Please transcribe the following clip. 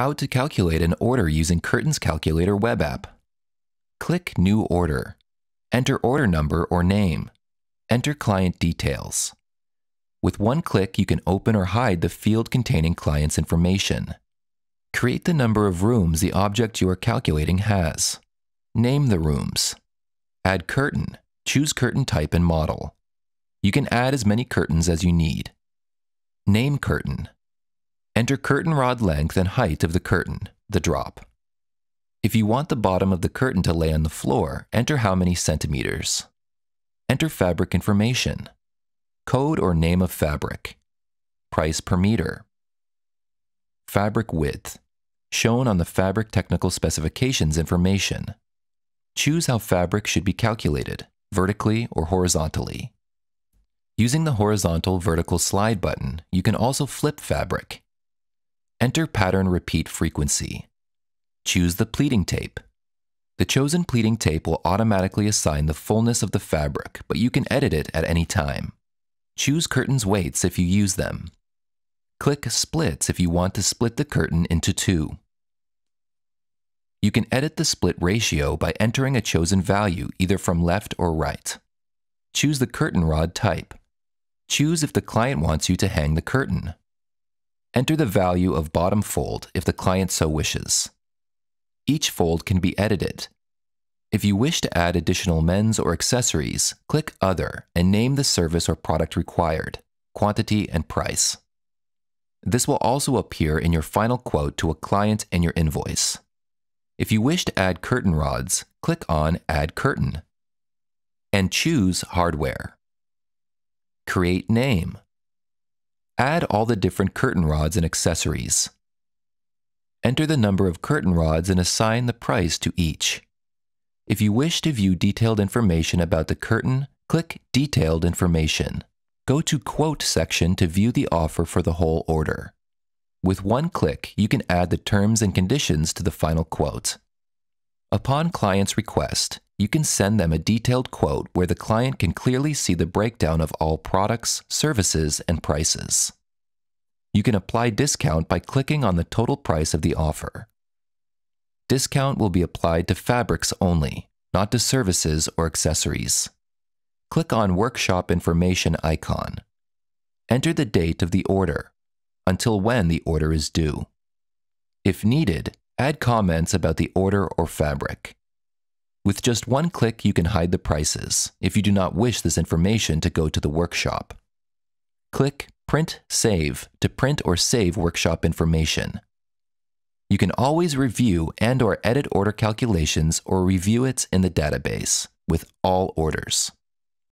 how to calculate an order using Curtin's Calculator web app. Click New Order. Enter order number or name. Enter client details. With one click, you can open or hide the field containing client's information. Create the number of rooms the object you are calculating has. Name the rooms. Add curtain. Choose curtain type and model. You can add as many curtains as you need. Name curtain. Enter curtain rod length and height of the curtain, the drop. If you want the bottom of the curtain to lay on the floor, enter how many centimeters. Enter fabric information, code or name of fabric, price per meter, fabric width, shown on the fabric technical specifications information. Choose how fabric should be calculated, vertically or horizontally. Using the horizontal vertical slide button, you can also flip fabric Enter pattern repeat frequency. Choose the pleating tape. The chosen pleating tape will automatically assign the fullness of the fabric, but you can edit it at any time. Choose curtain's weights if you use them. Click Splits if you want to split the curtain into two. You can edit the split ratio by entering a chosen value either from left or right. Choose the curtain rod type. Choose if the client wants you to hang the curtain. Enter the value of bottom fold if the client so wishes. Each fold can be edited. If you wish to add additional mends or accessories, click Other and name the service or product required, quantity and price. This will also appear in your final quote to a client and your invoice. If you wish to add curtain rods, click on Add Curtain and choose Hardware. Create Name Add all the different curtain rods and accessories. Enter the number of curtain rods and assign the price to each. If you wish to view detailed information about the curtain, click Detailed Information. Go to Quote section to view the offer for the whole order. With one click, you can add the terms and conditions to the final quote. Upon client's request, you can send them a detailed quote where the client can clearly see the breakdown of all products, services, and prices. You can apply discount by clicking on the total price of the offer. Discount will be applied to fabrics only, not to services or accessories. Click on Workshop Information icon. Enter the date of the order, until when the order is due. If needed, add comments about the order or fabric. With just one click, you can hide the prices if you do not wish this information to go to the workshop. Click Print Save to print or save workshop information. You can always review and or edit order calculations or review it in the database with all orders.